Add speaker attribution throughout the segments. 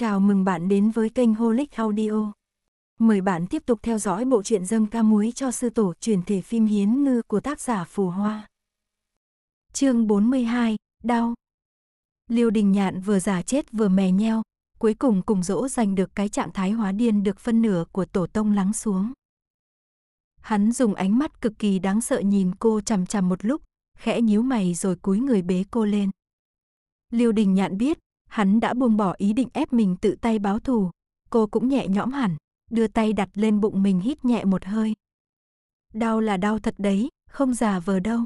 Speaker 1: Chào mừng bạn đến với kênh Holic Audio. Mời bạn tiếp tục theo dõi bộ truyện dâm ca muối cho sư tổ truyền thể phim Hiến Ngư của tác giả Phù Hoa. Chương 42, Đau Liêu Đình Nhạn vừa giả chết vừa mè nheo, cuối cùng cùng dỗ giành được cái trạng thái hóa điên được phân nửa của tổ tông lắng xuống. Hắn dùng ánh mắt cực kỳ đáng sợ nhìn cô chằm chằm một lúc, khẽ nhíu mày rồi cúi người bế cô lên. Liêu Đình Nhạn biết, hắn đã buông bỏ ý định ép mình tự tay báo thù. Cô cũng nhẹ nhõm hẳn, đưa tay đặt lên bụng mình hít nhẹ một hơi. Đau là đau thật đấy, không giả vờ đâu.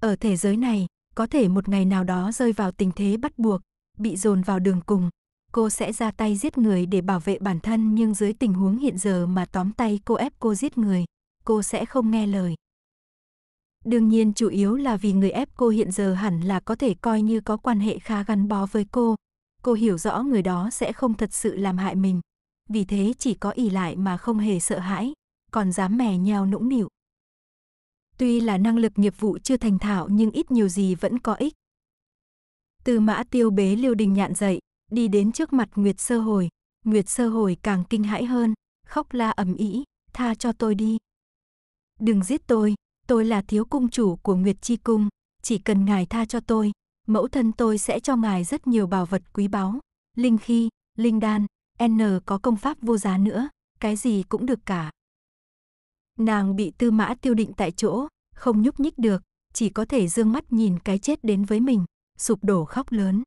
Speaker 1: Ở thế giới này, có thể một ngày nào đó rơi vào tình thế bắt buộc, bị dồn vào đường cùng. Cô sẽ ra tay giết người để bảo vệ bản thân nhưng dưới tình huống hiện giờ mà tóm tay cô ép cô giết người, cô sẽ không nghe lời. Đương nhiên chủ yếu là vì người ép cô hiện giờ hẳn là có thể coi như có quan hệ khá gắn bó với cô. Cô hiểu rõ người đó sẽ không thật sự làm hại mình. Vì thế chỉ có ỉ lại mà không hề sợ hãi, còn dám mè nheo nũng nịu. Tuy là năng lực nghiệp vụ chưa thành thạo nhưng ít nhiều gì vẫn có ích. Từ mã tiêu bế liêu đình nhạn dậy, đi đến trước mặt Nguyệt Sơ Hồi. Nguyệt Sơ Hồi càng kinh hãi hơn, khóc la ầm ĩ, tha cho tôi đi. Đừng giết tôi, tôi là thiếu cung chủ của Nguyệt Chi Cung, chỉ cần ngài tha cho tôi, mẫu thân tôi sẽ cho ngài rất nhiều bảo vật quý báu, linh khí, linh đan, N có công pháp vô giá nữa, cái gì cũng được cả. Nàng bị tư mã tiêu định tại chỗ, không nhúc nhích được, chỉ có thể dương mắt nhìn cái chết đến với mình, sụp đổ khóc lớn.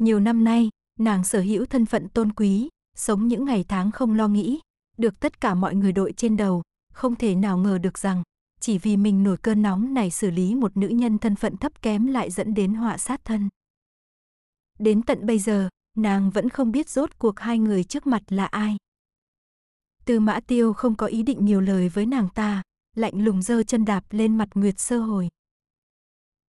Speaker 1: Nhiều năm nay, nàng sở hữu thân phận tôn quý, sống những ngày tháng không lo nghĩ, được tất cả mọi người đội trên đầu, không thể nào ngờ được rằng chỉ vì mình nổi cơn nóng này xử lý một nữ nhân thân phận thấp kém lại dẫn đến họa sát thân. Đến tận bây giờ, nàng vẫn không biết rốt cuộc hai người trước mặt là ai. Tư mã tiêu không có ý định nhiều lời với nàng ta, lạnh lùng dơ chân đạp lên mặt Nguyệt Sơ Hồi.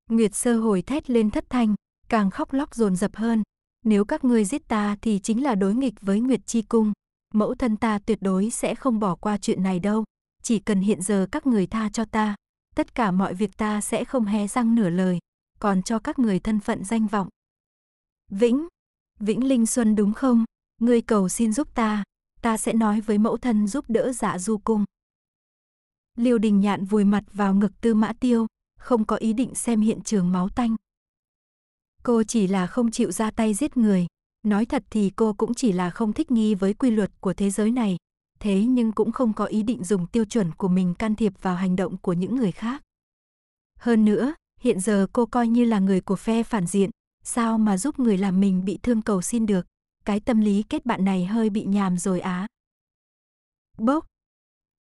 Speaker 1: Nguyệt Sơ Hồi thét lên thất thanh, càng khóc lóc dồn dập hơn. Nếu các ngươi giết ta thì chính là đối nghịch với Nguyệt Chi Cung. Mẫu thân ta tuyệt đối sẽ không bỏ qua chuyện này đâu chỉ cần hiện giờ các người tha cho ta, tất cả mọi việc ta sẽ không hé răng nửa lời, còn cho các người thân phận danh vọng. Vĩnh, Vĩnh Linh Xuân đúng không? Ngươi cầu xin giúp ta, ta sẽ nói với mẫu thân giúp đỡ dạ du cung. Liêu đình nhạn vùi mặt vào ngực tư mã tiêu, không có ý định xem hiện trường máu tanh. Cô chỉ là không chịu ra tay giết người, nói thật thì cô cũng chỉ là không thích nghi với quy luật của thế giới này, thế nhưng cũng không có ý định dùng tiêu chuẩn của mình can thiệp vào hành động của những người khác. Hơn nữa, hiện giờ cô coi như là người của phe phản diện, sao mà giúp người làm mình bị thương cầu xin được, cái tâm lý kết bạn này hơi bị nhàm rồi á. Bốc!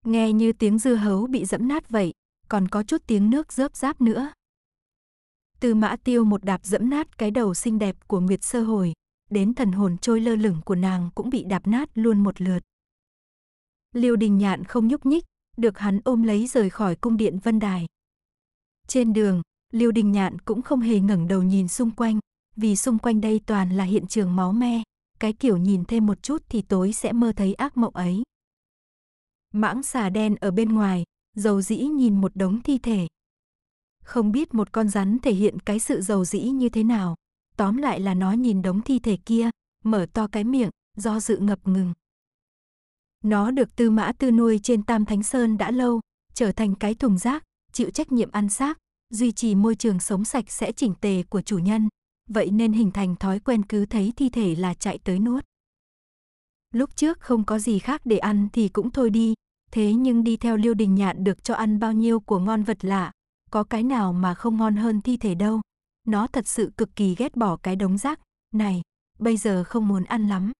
Speaker 1: Nghe như tiếng dưa hấu bị dẫm nát vậy, còn có chút tiếng nước rớp ráp nữa. Từ mã tiêu một đạp dẫm nát cái đầu xinh đẹp của Nguyệt Sơ Hồi, đến thần hồn trôi lơ lửng của nàng cũng bị đạp nát luôn một lượt. Liêu Đình Nhạn không nhúc nhích, được hắn ôm lấy rời khỏi cung điện Vân Đài. Trên đường, Liêu Đình Nhạn cũng không hề ngẩng đầu nhìn xung quanh, vì xung quanh đây toàn là hiện trường máu me, cái kiểu nhìn thêm một chút thì tối sẽ mơ thấy ác mộng ấy. Mãng xà đen ở bên ngoài, dầu dĩ nhìn một đống thi thể. Không biết một con rắn thể hiện cái sự dầu dĩ như thế nào, tóm lại là nó nhìn đống thi thể kia, mở to cái miệng, do dự ngập ngừng. Nó được Tư Mã Tư nuôi trên Tam Thánh Sơn đã lâu, trở thành cái thùng rác, chịu trách nhiệm ăn xác, duy trì môi trường sống sạch sẽ chỉnh tề của chủ nhân, vậy nên hình thành thói quen cứ thấy thi thể là chạy tới nuốt. Lúc trước không có gì khác để ăn thì cũng thôi đi, thế nhưng đi theo Liêu Đình Nhạn được cho ăn bao nhiêu của ngon vật lạ, có cái nào mà không ngon hơn thi thể đâu. Nó thật sự cực kỳ ghét bỏ cái đống rác này, bây giờ không muốn ăn lắm.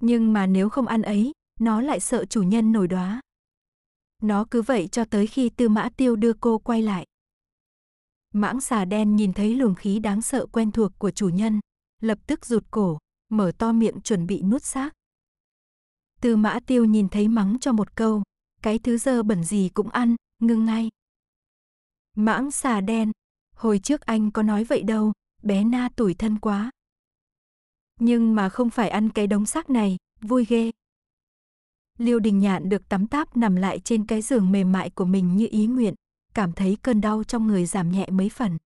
Speaker 1: Nhưng mà nếu không ăn ấy, nó lại sợ chủ nhân nổi đóa. Nó cứ vậy cho tới khi Tư Mã Tiêu đưa cô quay lại. Mãng xà đen nhìn thấy luồng khí đáng sợ quen thuộc của chủ nhân, lập tức rụt cổ, mở to miệng chuẩn bị nuốt xác. Tư Mã Tiêu nhìn thấy mắng cho một câu, cái thứ dơ bẩn gì cũng ăn, ngưng ngay. Mãng xà đen, hồi trước anh có nói vậy đâu, bé na tuổi thân quá, nhưng mà không phải ăn cái đống xác này, vui ghê. Liêu Đình Nhạn được tắm táp nằm lại trên cái giường mềm mại của mình như ý nguyện, cảm thấy cơn đau trong người giảm nhẹ mấy phần.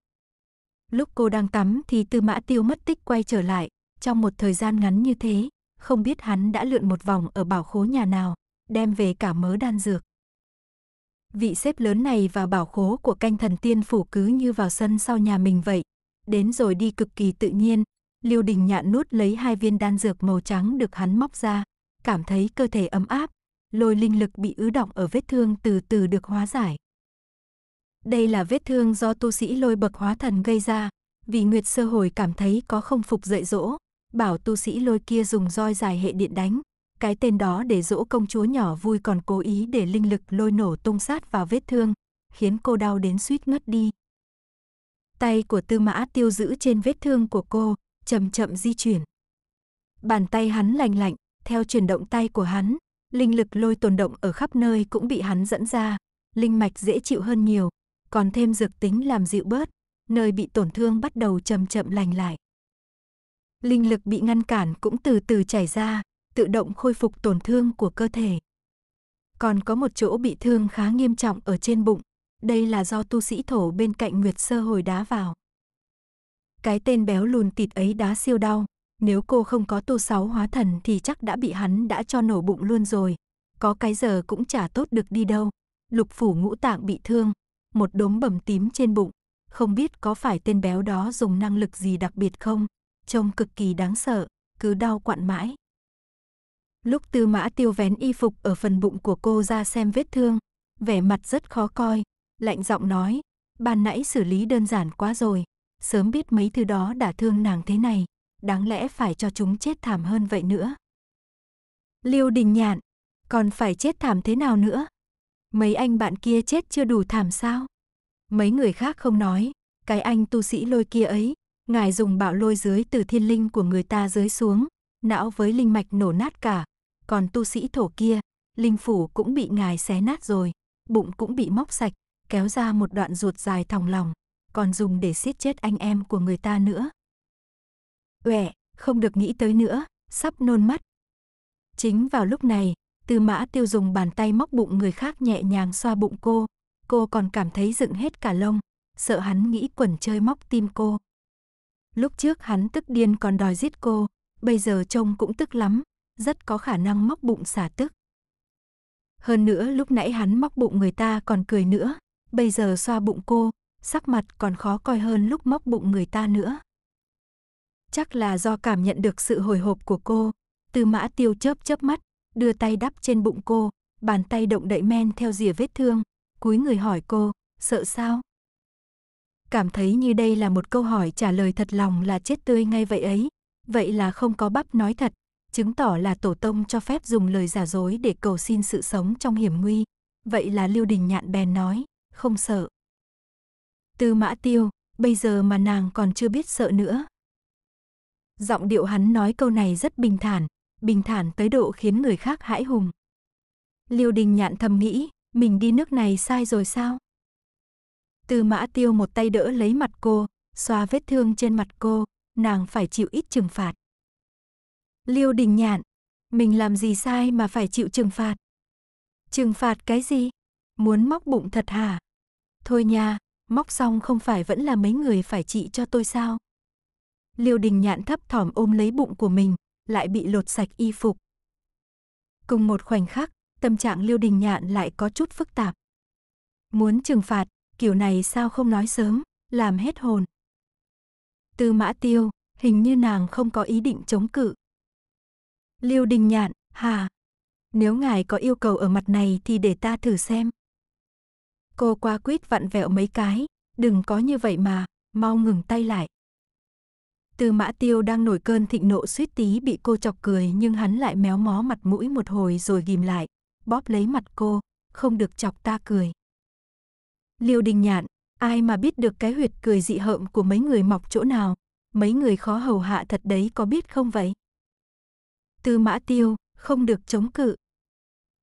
Speaker 1: Lúc cô đang tắm thì Tư Mã Tiêu mất tích quay trở lại, trong một thời gian ngắn như thế, không biết hắn đã lượn một vòng ở bảo khố nhà nào, đem về cả mớ đan dược. Vị xếp lớn này và bảo khố của canh thần tiên phủ cứ như vào sân sau nhà mình vậy, đến rồi đi cực kỳ tự nhiên, Liêu Đình Nhạn nuốt lấy hai viên đan dược màu trắng được hắn móc ra, cảm thấy cơ thể ấm áp, lôi linh lực bị ứ động ở vết thương từ từ được hóa giải. Đây là vết thương do tu sĩ lôi bậc hóa thần gây ra, vì Nguyệt Sơ Hồi cảm thấy có không phục dạy dỗ, bảo tu sĩ lôi kia dùng roi dài hệ điện đánh, cái tên đó để dỗ công chúa nhỏ vui còn cố ý để linh lực lôi nổ tung sát vào vết thương, khiến cô đau đến suýt ngất đi. Tay của Tư Mã Tiêu giữ trên vết thương của cô, chậm chậm di chuyển. Bàn tay hắn lành lạnh, theo chuyển động tay của hắn, linh lực lôi tồn động ở khắp nơi cũng bị hắn dẫn ra, linh mạch dễ chịu hơn nhiều, còn thêm dược tính làm dịu bớt, nơi bị tổn thương bắt đầu chậm chậm lành lại. Linh lực bị ngăn cản cũng từ từ chảy ra, tự động khôi phục tổn thương của cơ thể. Còn có một chỗ bị thương khá nghiêm trọng ở trên bụng, đây là do tu sĩ thổ bên cạnh Nguyệt Sơ hồi đá vào. Cái tên béo lùn tịt ấy đá siêu đau. Nếu cô không có tô sáu hóa thần thì chắc đã bị hắn đã cho nổ bụng luôn rồi. Có cái giờ cũng chả tốt được đi đâu. Lục phủ ngũ tạng bị thương. Một đốm bầm tím trên bụng. Không biết có phải tên béo đó dùng năng lực gì đặc biệt không? Trông cực kỳ đáng sợ, cứ đau quặn mãi. Lúc tư mã tiêu vén y phục ở phần bụng của cô ra xem vết thương, vẻ mặt rất khó coi, lạnh giọng nói, ban nãy xử lý đơn giản quá rồi, sớm biết mấy thứ đó đã thương nàng thế này, đáng lẽ phải cho chúng chết thảm hơn vậy nữa. Liêu Đình Nhạn, còn phải chết thảm thế nào nữa? Mấy anh bạn kia chết chưa đủ thảm sao? Mấy người khác không nói, cái anh tu sĩ lôi kia ấy, ngài dùng bạo lôi dưới từ thiên linh của người ta dưới xuống, não với linh mạch nổ nát cả, còn tu sĩ thổ kia, linh phủ cũng bị ngài xé nát rồi, bụng cũng bị móc sạch, kéo ra một đoạn ruột dài thòng lòng còn dùng để siết chết anh em của người ta nữa. Uệ, không được nghĩ tới nữa, sắp nôn mắt. Chính vào lúc này, Tư Mã Tiêu dùng bàn tay móc bụng người khác nhẹ nhàng xoa bụng cô, cô còn cảm thấy dựng hết cả lông, sợ hắn nghĩ quẩn chơi móc tim cô. Lúc trước hắn tức điên còn đòi giết cô, bây giờ trông cũng tức lắm, rất có khả năng móc bụng xả tức. Hơn nữa lúc nãy hắn móc bụng người ta còn cười nữa, bây giờ xoa bụng cô, sắc mặt còn khó coi hơn lúc móc bụng người ta nữa. Chắc là do cảm nhận được sự hồi hộp của cô, Tư Mã Tiêu chớp chớp mắt, đưa tay đắp trên bụng cô, bàn tay động đậy men theo rìa vết thương, cúi người hỏi cô, sợ sao? Cảm thấy như đây là một câu hỏi trả lời thật lòng là chết tươi ngay vậy ấy, vậy là không có bắp nói thật, chứng tỏ là tổ tông cho phép dùng lời giả dối để cầu xin sự sống trong hiểm nguy. Vậy là Lưu Đình Nhạn bèn nói, không sợ. Tư mã tiêu, bây giờ mà nàng còn chưa biết sợ nữa. Giọng điệu hắn nói câu này rất bình thản, bình thản tới độ khiến người khác hãi hùng. Liêu đình nhạn thầm nghĩ, mình đi nước này sai rồi sao? Tư mã tiêu một tay đỡ lấy mặt cô, xoa vết thương trên mặt cô, nàng phải chịu ít trừng phạt. Liêu đình nhạn, mình làm gì sai mà phải chịu trừng phạt? Trừng phạt cái gì? Muốn móc bụng thật hả? Thôi nha, móc xong không phải vẫn là mấy người phải trị cho tôi sao? Liêu đình nhạn thấp thỏm ôm lấy bụng của mình, lại bị lột sạch y phục. Cùng một khoảnh khắc, tâm trạng Liêu đình nhạn lại có chút phức tạp. Muốn trừng phạt, kiểu này sao không nói sớm, làm hết hồn. Tư mã tiêu, hình như nàng không có ý định chống cự. Liêu đình nhạn, hà, nếu ngài có yêu cầu ở mặt này thì để ta thử xem. Cô qua quýt vặn vẹo mấy cái, đừng có như vậy mà, mau ngừng tay lại. Từ mã tiêu đang nổi cơn thịnh nộ suýt tí bị cô chọc cười nhưng hắn lại méo mó mặt mũi một hồi rồi ghim lại, bóp lấy mặt cô, không được chọc ta cười. Liêu đình nhạn, ai mà biết được cái huyệt cười dị hợm của mấy người mọc chỗ nào, mấy người khó hầu hạ thật đấy có biết không vậy? Tư mã tiêu, không được chống cự.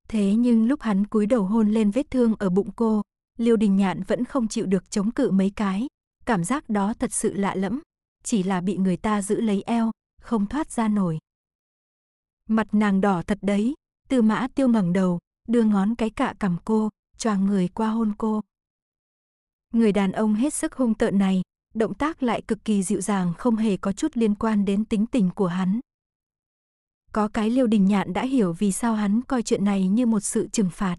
Speaker 1: Thế nhưng lúc hắn cúi đầu hôn lên vết thương ở bụng cô, Liêu Đình Nhạn vẫn không chịu được chống cự mấy cái, cảm giác đó thật sự lạ lẫm, chỉ là bị người ta giữ lấy eo, không thoát ra nổi. Mặt nàng đỏ thật đấy, Tư Mã Tiêu ngẩng đầu, đưa ngón cái cạ cầm cô, choàng người qua hôn cô. Người đàn ông hết sức hung tợn này, động tác lại cực kỳ dịu dàng không hề có chút liên quan đến tính tình của hắn. Có cái Liêu Đình Nhạn đã hiểu vì sao hắn coi chuyện này như một sự trừng phạt.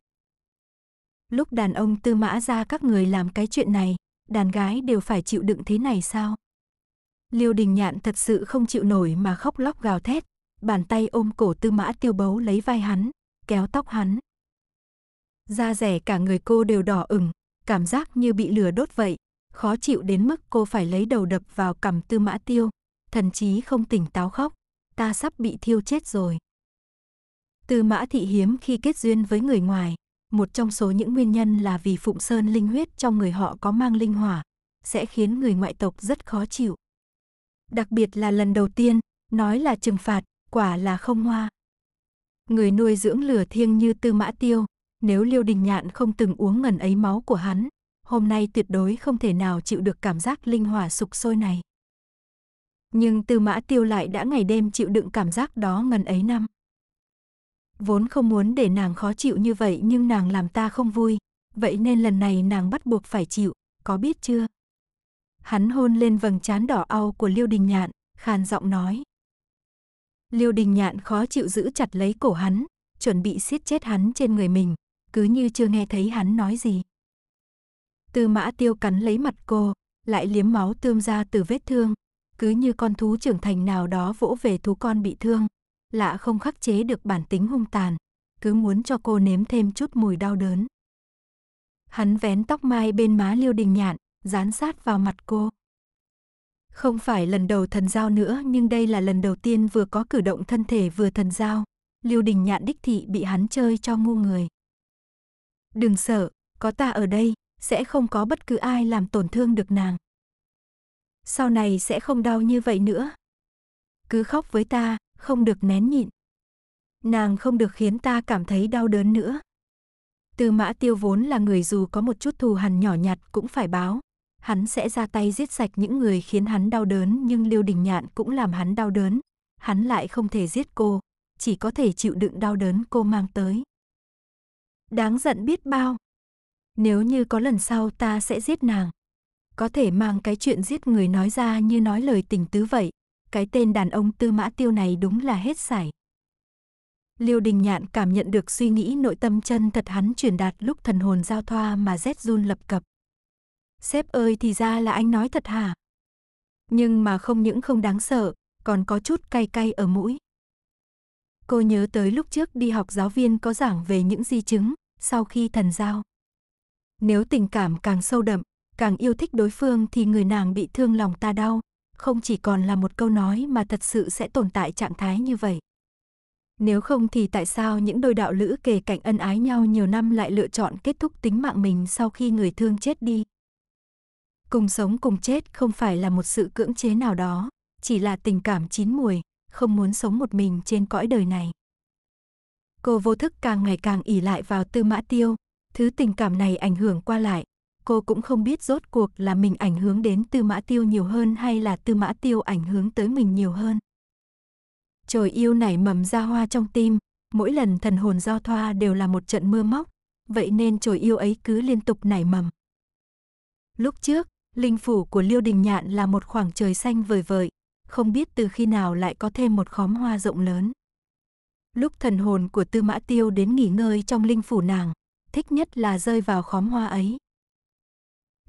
Speaker 1: Lúc đàn ông tư mã ra các người làm cái chuyện này, đàn gái đều phải chịu đựng thế này sao? Liêu đình nhạn thật sự không chịu nổi mà khóc lóc gào thét, bàn tay ôm cổ tư mã tiêu bấu lấy vai hắn, kéo tóc hắn. Da rẻ cả người cô đều đỏ ửng, cảm giác như bị lửa đốt vậy, khó chịu đến mức cô phải lấy đầu đập vào cằm tư mã tiêu, thần chí không tỉnh táo khóc, ta sắp bị thiêu chết rồi. Tư mã thị hiếm khi kết duyên với người ngoài, một trong số những nguyên nhân là vì Phụng Sơn linh huyết trong người họ có mang linh hỏa, sẽ khiến người ngoại tộc rất khó chịu. Đặc biệt là lần đầu tiên, nói là trừng phạt, quả là không hoa. Người nuôi dưỡng lửa thiêng như Tư Mã Tiêu, nếu Liêu Đình Nhạn không từng uống ngần ấy máu của hắn, hôm nay tuyệt đối không thể nào chịu được cảm giác linh hỏa sục sôi này. Nhưng Tư Mã Tiêu lại đã ngày đêm chịu đựng cảm giác đó ngần ấy năm. Vốn không muốn để nàng khó chịu như vậy nhưng nàng làm ta không vui, vậy nên lần này nàng bắt buộc phải chịu, có biết chưa? Hắn hôn lên vầng trán đỏ au của Liêu Đình Nhạn, khàn giọng nói. Liêu Đình Nhạn khó chịu giữ chặt lấy cổ hắn, chuẩn bị siết chết hắn trên người mình, cứ như chưa nghe thấy hắn nói gì. Tư mã tiêu cắn lấy mặt cô, lại liếm máu tươm ra từ vết thương, cứ như con thú trưởng thành nào đó vỗ về thú con bị thương lạ không khắc chế được bản tính hung tàn, cứ muốn cho cô nếm thêm chút mùi đau đớn. Hắn vén tóc mai bên má Liêu Đình Nhạn, dán sát vào mặt cô. Không phải lần đầu thần giao nữa nhưng đây là lần đầu tiên vừa có cử động thân thể vừa thần giao. Liêu Đình Nhạn đích thị bị hắn chơi cho ngu người. Đừng sợ, có ta ở đây, sẽ không có bất cứ ai làm tổn thương được nàng. Sau này sẽ không đau như vậy nữa. Cứ khóc với ta, không được nén nhịn. Nàng không được khiến ta cảm thấy đau đớn nữa. Tư mã tiêu vốn là người dù có một chút thù hằn nhỏ nhặt cũng phải báo. Hắn sẽ ra tay giết sạch những người khiến hắn đau đớn nhưng Liêu Đình Nhạn cũng làm hắn đau đớn. Hắn lại không thể giết cô, chỉ có thể chịu đựng đau đớn cô mang tới. Đáng giận biết bao. Nếu như có lần sau ta sẽ giết nàng. Có thể mang cái chuyện giết người nói ra như nói lời tình tứ vậy, cái tên đàn ông tư mã tiêu này đúng là hết sải. Liêu Đình Nhạn cảm nhận được suy nghĩ nội tâm chân thật hắn truyền đạt lúc thần hồn giao thoa mà rét run lập cập. Sếp ơi thì ra là anh nói thật hả? Nhưng mà không những không đáng sợ, còn có chút cay cay ở mũi. Cô nhớ tới lúc trước đi học giáo viên có giảng về những di chứng sau khi thần giao. Nếu tình cảm càng sâu đậm, càng yêu thích đối phương thì người nàng bị thương lòng ta đau, không chỉ còn là một câu nói mà thật sự sẽ tồn tại trạng thái như vậy. Nếu không thì tại sao những đôi đạo lữ kề cạnh ân ái nhau nhiều năm lại lựa chọn kết thúc tính mạng mình sau khi người thương chết đi? Cùng sống cùng chết không phải là một sự cưỡng chế nào đó, chỉ là tình cảm chín mùi, không muốn sống một mình trên cõi đời này. Cô vô thức càng ngày càng ỉ lại vào tư mã tiêu, thứ tình cảm này ảnh hưởng qua lại, cô cũng không biết rốt cuộc là mình ảnh hưởng đến Tư Mã Tiêu nhiều hơn hay là Tư Mã Tiêu ảnh hưởng tới mình nhiều hơn. Trời yêu nảy mầm ra hoa trong tim, mỗi lần thần hồn do thoa đều là một trận mưa móc, vậy nên trời yêu ấy cứ liên tục nảy mầm. Lúc trước, linh phủ của Liêu Đình Nhạn là một khoảng trời xanh vời vợi, không biết từ khi nào lại có thêm một khóm hoa rộng lớn. Lúc thần hồn của Tư Mã Tiêu đến nghỉ ngơi trong linh phủ nàng, thích nhất là rơi vào khóm hoa ấy.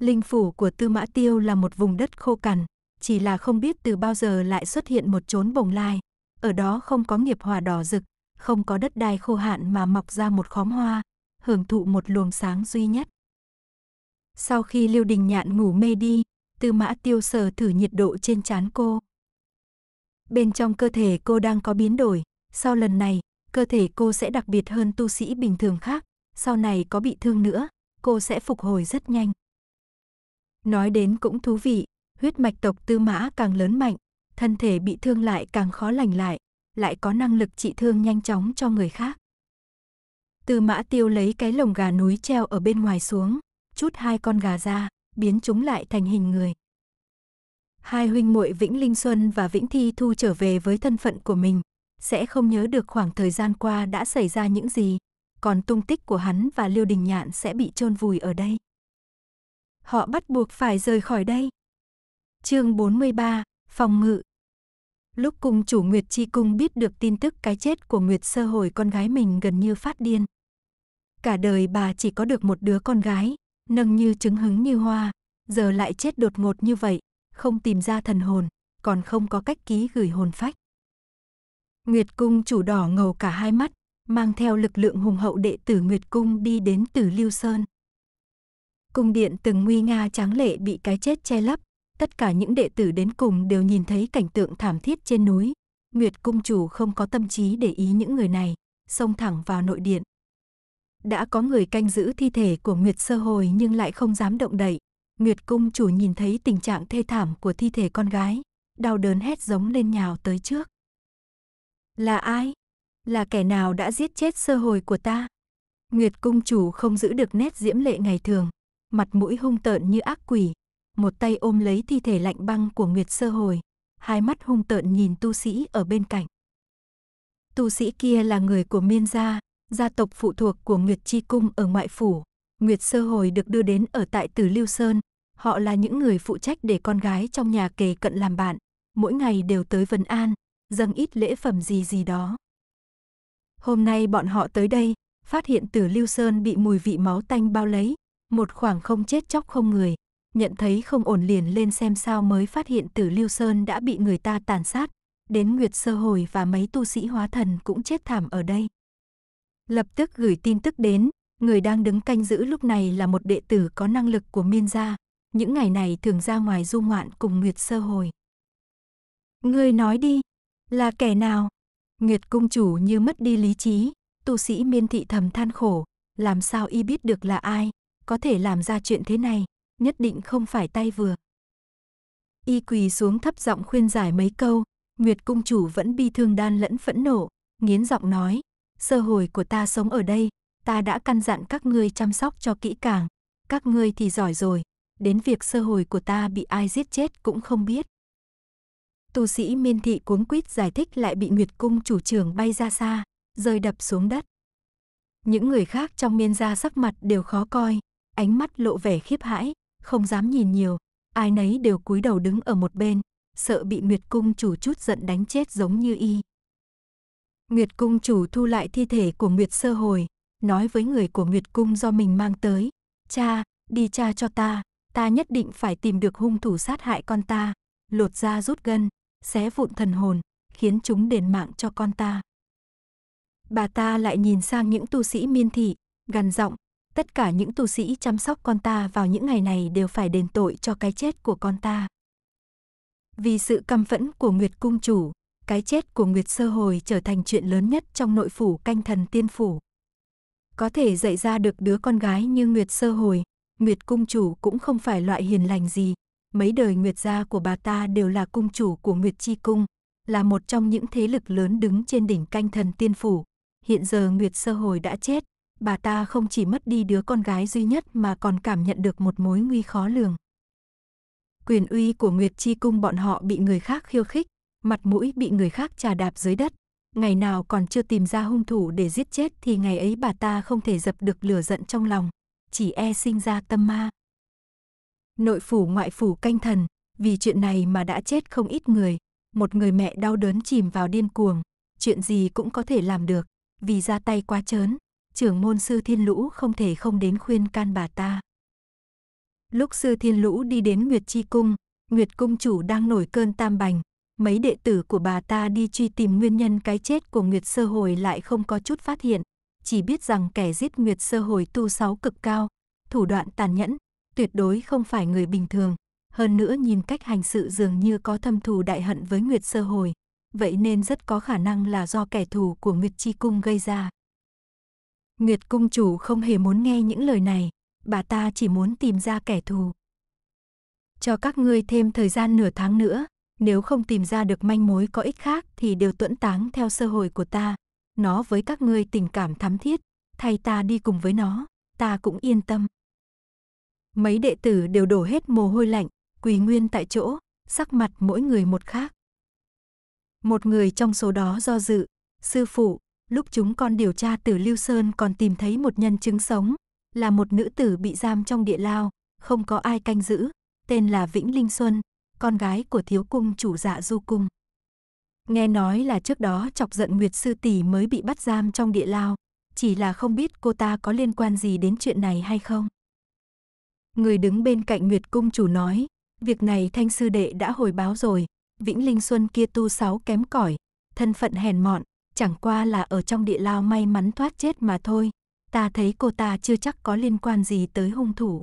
Speaker 1: Linh phủ của Tư Mã Tiêu là một vùng đất khô cằn, chỉ là không biết từ bao giờ lại xuất hiện một chốn bồng lai. Ở đó không có nghiệp hòa đỏ rực, không có đất đai khô hạn mà mọc ra một khóm hoa, hưởng thụ một luồng sáng duy nhất. Sau khi Lưu Đình Nhạn ngủ mê đi, Tư Mã Tiêu sờ thử nhiệt độ trên trán cô. Bên trong cơ thể cô đang có biến đổi, sau lần này, cơ thể cô sẽ đặc biệt hơn tu sĩ bình thường khác, sau này có bị thương nữa, cô sẽ phục hồi rất nhanh. Nói đến cũng thú vị, huyết mạch tộc tư mã càng lớn mạnh, thân thể bị thương lại càng khó lành lại, lại có năng lực trị thương nhanh chóng cho người khác. Tư mã tiêu lấy cái lồng gà núi treo ở bên ngoài xuống, chút hai con gà ra, biến chúng lại thành hình người. Hai huynh muội Vĩnh Linh Xuân và Vĩnh Thi Thu trở về với thân phận của mình, sẽ không nhớ được khoảng thời gian qua đã xảy ra những gì, còn tung tích của hắn và Liêu Đình Nhạn sẽ bị chôn vùi ở đây họ bắt buộc phải rời khỏi đây. Chương 43, phòng ngự. Lúc cung chủ Nguyệt Chi cung biết được tin tức cái chết của Nguyệt Sơ hồi con gái mình gần như phát điên. Cả đời bà chỉ có được một đứa con gái, nâng như trứng hứng như hoa, giờ lại chết đột ngột như vậy, không tìm ra thần hồn, còn không có cách ký gửi hồn phách. Nguyệt cung chủ đỏ ngầu cả hai mắt, mang theo lực lượng hùng hậu đệ tử Nguyệt cung đi đến Tử Lưu Sơn. Cung điện từng nguy nga tráng lệ bị cái chết che lấp, tất cả những đệ tử đến cùng đều nhìn thấy cảnh tượng thảm thiết trên núi. Nguyệt cung chủ không có tâm trí để ý những người này, xông thẳng vào nội điện. Đã có người canh giữ thi thể của Nguyệt sơ hồi nhưng lại không dám động đậy. Nguyệt cung chủ nhìn thấy tình trạng thê thảm của thi thể con gái, đau đớn hét giống lên nhào tới trước. Là ai? Là kẻ nào đã giết chết sơ hồi của ta? Nguyệt cung chủ không giữ được nét diễm lệ ngày thường, mặt mũi hung tợn như ác quỷ, một tay ôm lấy thi thể lạnh băng của Nguyệt Sơ Hồi, hai mắt hung tợn nhìn tu sĩ ở bên cạnh. Tu sĩ kia là người của Miên gia, gia tộc phụ thuộc của Nguyệt Chi Cung ở ngoại phủ. Nguyệt Sơ Hồi được đưa đến ở tại Tử Lưu Sơn, họ là những người phụ trách để con gái trong nhà kề cận làm bạn, mỗi ngày đều tới Vân An, dâng ít lễ phẩm gì gì đó. Hôm nay bọn họ tới đây, phát hiện Tử Lưu Sơn bị mùi vị máu tanh bao lấy, một khoảng không chết chóc không người, nhận thấy không ổn liền lên xem sao mới phát hiện Tử Lưu Sơn đã bị người ta tàn sát, đến Nguyệt Sơ Hồi và mấy tu sĩ hóa thần cũng chết thảm ở đây. Lập tức gửi tin tức đến, người đang đứng canh giữ lúc này là một đệ tử có năng lực của Miên gia, những ngày này thường ra ngoài du ngoạn cùng Nguyệt Sơ Hồi. người nói đi, là kẻ nào? Nguyệt cung chủ như mất đi lý trí, tu sĩ Miên thị thầm than khổ, làm sao y biết được là ai, có thể làm ra chuyện thế này, nhất định không phải tay vừa. Y quỳ xuống thấp giọng khuyên giải mấy câu, Nguyệt cung chủ vẫn bi thương đan lẫn phẫn nộ, nghiến giọng nói, sơ hồi của ta sống ở đây, ta đã căn dặn các ngươi chăm sóc cho kỹ càng, các ngươi thì giỏi rồi, đến việc sơ hồi của ta bị ai giết chết cũng không biết. Tu sĩ miên thị cuốn quýt giải thích lại bị Nguyệt cung chủ trưởng bay ra xa, rơi đập xuống đất. Những người khác trong miên gia sắc mặt đều khó coi, ánh mắt lộ vẻ khiếp hãi, không dám nhìn nhiều, ai nấy đều cúi đầu đứng ở một bên, sợ bị Nguyệt cung chủ chút giận đánh chết giống như y. Nguyệt cung chủ thu lại thi thể của Nguyệt Sơ hồi, nói với người của Nguyệt cung do mình mang tới, "Cha, đi cha cho ta, ta nhất định phải tìm được hung thủ sát hại con ta." Lột ra rút gân, xé vụn thần hồn, khiến chúng đền mạng cho con ta. Bà ta lại nhìn sang những tu sĩ miên thị, gằn giọng, Tất cả những tu sĩ chăm sóc con ta vào những ngày này đều phải đền tội cho cái chết của con ta. Vì sự căm phẫn của Nguyệt Cung Chủ, cái chết của Nguyệt Sơ Hồi trở thành chuyện lớn nhất trong nội phủ canh thần tiên phủ. Có thể dạy ra được đứa con gái như Nguyệt Sơ Hồi, Nguyệt Cung Chủ cũng không phải loại hiền lành gì. Mấy đời Nguyệt gia của bà ta đều là cung chủ của Nguyệt Chi Cung, là một trong những thế lực lớn đứng trên đỉnh canh thần tiên phủ. Hiện giờ Nguyệt Sơ Hồi đã chết, bà ta không chỉ mất đi đứa con gái duy nhất mà còn cảm nhận được một mối nguy khó lường. Quyền uy của Nguyệt Chi Cung bọn họ bị người khác khiêu khích, mặt mũi bị người khác trà đạp dưới đất. Ngày nào còn chưa tìm ra hung thủ để giết chết thì ngày ấy bà ta không thể dập được lửa giận trong lòng, chỉ e sinh ra tâm ma. Nội phủ ngoại phủ canh thần, vì chuyện này mà đã chết không ít người, một người mẹ đau đớn chìm vào điên cuồng, chuyện gì cũng có thể làm được, vì ra tay quá chớn, trưởng môn sư Thiên Lũ không thể không đến khuyên can bà ta. Lúc sư Thiên Lũ đi đến Nguyệt Chi Cung, Nguyệt Cung chủ đang nổi cơn tam bành, mấy đệ tử của bà ta đi truy tìm nguyên nhân cái chết của Nguyệt Sơ Hồi lại không có chút phát hiện, chỉ biết rằng kẻ giết Nguyệt Sơ Hồi tu sáu cực cao, thủ đoạn tàn nhẫn, tuyệt đối không phải người bình thường. Hơn nữa nhìn cách hành sự dường như có thâm thù đại hận với Nguyệt Sơ Hồi, vậy nên rất có khả năng là do kẻ thù của Nguyệt Chi Cung gây ra. Nguyệt cung chủ không hề muốn nghe những lời này, bà ta chỉ muốn tìm ra kẻ thù. Cho các ngươi thêm thời gian nửa tháng nữa, nếu không tìm ra được manh mối có ích khác thì đều tuẫn táng theo sơ hồi của ta. Nó với các ngươi tình cảm thắm thiết, thay ta đi cùng với nó, ta cũng yên tâm. Mấy đệ tử đều đổ hết mồ hôi lạnh, quỳ nguyên tại chỗ, sắc mặt mỗi người một khác. Một người trong số đó do dự, sư phụ, lúc chúng con điều tra từ Lưu Sơn còn tìm thấy một nhân chứng sống, là một nữ tử bị giam trong địa lao, không có ai canh giữ, tên là Vĩnh Linh Xuân, con gái của thiếu cung chủ dạ du cung. Nghe nói là trước đó chọc giận Nguyệt Sư Tỷ mới bị bắt giam trong địa lao, chỉ là không biết cô ta có liên quan gì đến chuyện này hay không. Người đứng bên cạnh Nguyệt Cung chủ nói, việc này Thanh Sư Đệ đã hồi báo rồi, Vĩnh Linh Xuân kia tu sáu kém cỏi, thân phận hèn mọn, chẳng qua là ở trong địa lao may mắn thoát chết mà thôi. Ta thấy cô ta chưa chắc có liên quan gì tới hung thủ.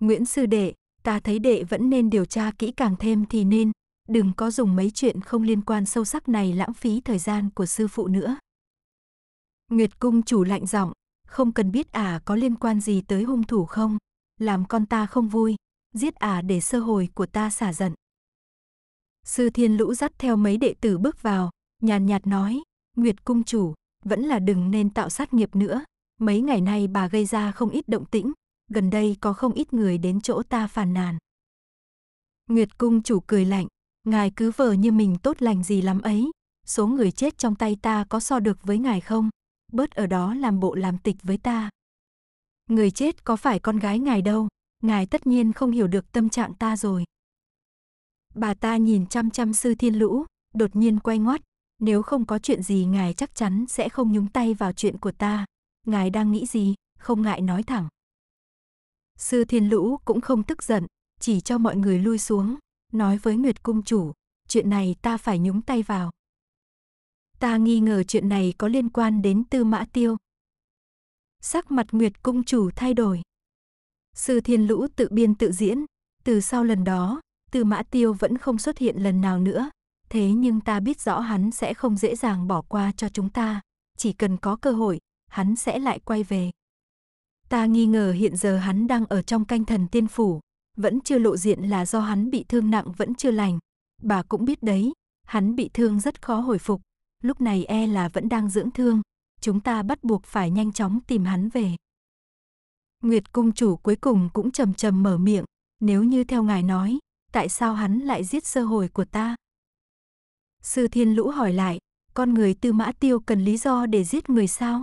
Speaker 1: Nguyễn Sư Đệ, ta thấy đệ vẫn nên điều tra kỹ càng thêm thì nên, đừng có dùng mấy chuyện không liên quan sâu sắc này lãng phí thời gian của sư phụ nữa. Nguyệt Cung chủ lạnh giọng, không cần biết ả à có liên quan gì tới hung thủ không, làm con ta không vui, giết ả à để sơ hồi của ta xả giận. Sư Thiên Lũ dắt theo mấy đệ tử bước vào, nhàn nhạt nói, Nguyệt cung chủ, vẫn là đừng nên tạo sát nghiệp nữa. Mấy ngày nay bà gây ra không ít động tĩnh, gần đây có không ít người đến chỗ ta phàn nàn. Nguyệt cung chủ cười lạnh, ngài cứ vờ như mình tốt lành gì lắm ấy, số người chết trong tay ta có so được với ngài không? Bớt ở đó làm bộ làm tịch với ta. Người chết có phải con gái ngài đâu, ngài tất nhiên không hiểu được tâm trạng ta rồi. Bà ta nhìn chăm chăm sư thiên lũ, đột nhiên quay ngoắt, nếu không có chuyện gì ngài chắc chắn sẽ không nhúng tay vào chuyện của ta. Ngài đang nghĩ gì, không ngại nói thẳng. Sư Thiên Lũ cũng không tức giận, chỉ cho mọi người lui xuống, nói với Nguyệt Cung Chủ, chuyện này ta phải nhúng tay vào. Ta nghi ngờ chuyện này có liên quan đến Tư Mã Tiêu. Sắc mặt Nguyệt Cung Chủ thay đổi. Sư Thiên Lũ tự biên tự diễn, từ sau lần đó, Tư Mã Tiêu vẫn không xuất hiện lần nào nữa, thế nhưng ta biết rõ hắn sẽ không dễ dàng bỏ qua cho chúng ta, chỉ cần có cơ hội, hắn sẽ lại quay về. Ta nghi ngờ hiện giờ hắn đang ở trong canh thần tiên phủ, vẫn chưa lộ diện là do hắn bị thương nặng vẫn chưa lành. Bà cũng biết đấy, hắn bị thương rất khó hồi phục, lúc này e là vẫn đang dưỡng thương, chúng ta bắt buộc phải nhanh chóng tìm hắn về. Nguyệt cung chủ cuối cùng cũng trầm trầm mở miệng, nếu như theo ngài nói, tại sao hắn lại giết sơ hồi của ta? Sư Thiên Lũ hỏi lại, con người Tư Mã Tiêu cần lý do để giết người sao?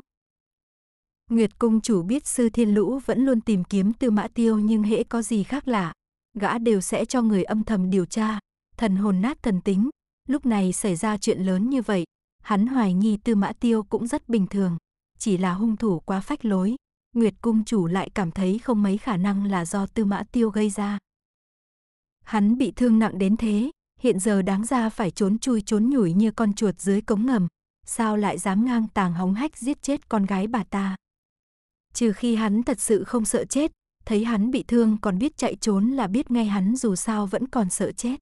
Speaker 1: Nguyệt Cung chủ biết Sư Thiên Lũ vẫn luôn tìm kiếm Tư Mã Tiêu nhưng hễ có gì khác lạ, gã đều sẽ cho người âm thầm điều tra, thần hồn nát thần tính. Lúc này xảy ra chuyện lớn như vậy, hắn hoài nghi Tư Mã Tiêu cũng rất bình thường, chỉ là hung thủ quá phách lối. Nguyệt Cung chủ lại cảm thấy không mấy khả năng là do Tư Mã Tiêu gây ra. Hắn bị thương nặng đến thế, hiện giờ đáng ra phải trốn chui trốn nhủi như con chuột dưới cống ngầm, sao lại dám ngang tàng hóng hách giết chết con gái bà ta. Trừ khi hắn thật sự không sợ chết, thấy hắn bị thương còn biết chạy trốn là biết ngay hắn dù sao vẫn còn sợ chết.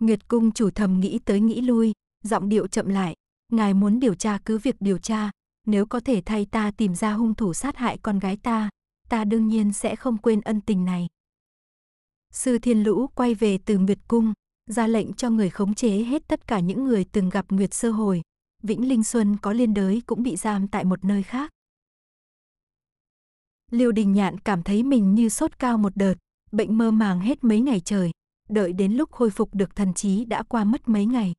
Speaker 1: Nguyệt cung chủ thầm nghĩ tới nghĩ lui, giọng điệu chậm lại, ngài muốn điều tra cứ việc điều tra, nếu có thể thay ta tìm ra hung thủ sát hại con gái ta, ta đương nhiên sẽ không quên ân tình này. Sư Thiên Lũ quay về từ Nguyệt cung, ra lệnh cho người khống chế hết tất cả những người từng gặp Nguyệt Sơ Hồi. Vĩnh Linh Xuân có liên đới cũng bị giam tại một nơi khác. Liêu Đình Nhạn cảm thấy mình như sốt cao một đợt, bệnh mơ màng hết mấy ngày trời, đợi đến lúc khôi phục được thần trí đã qua mất mấy ngày.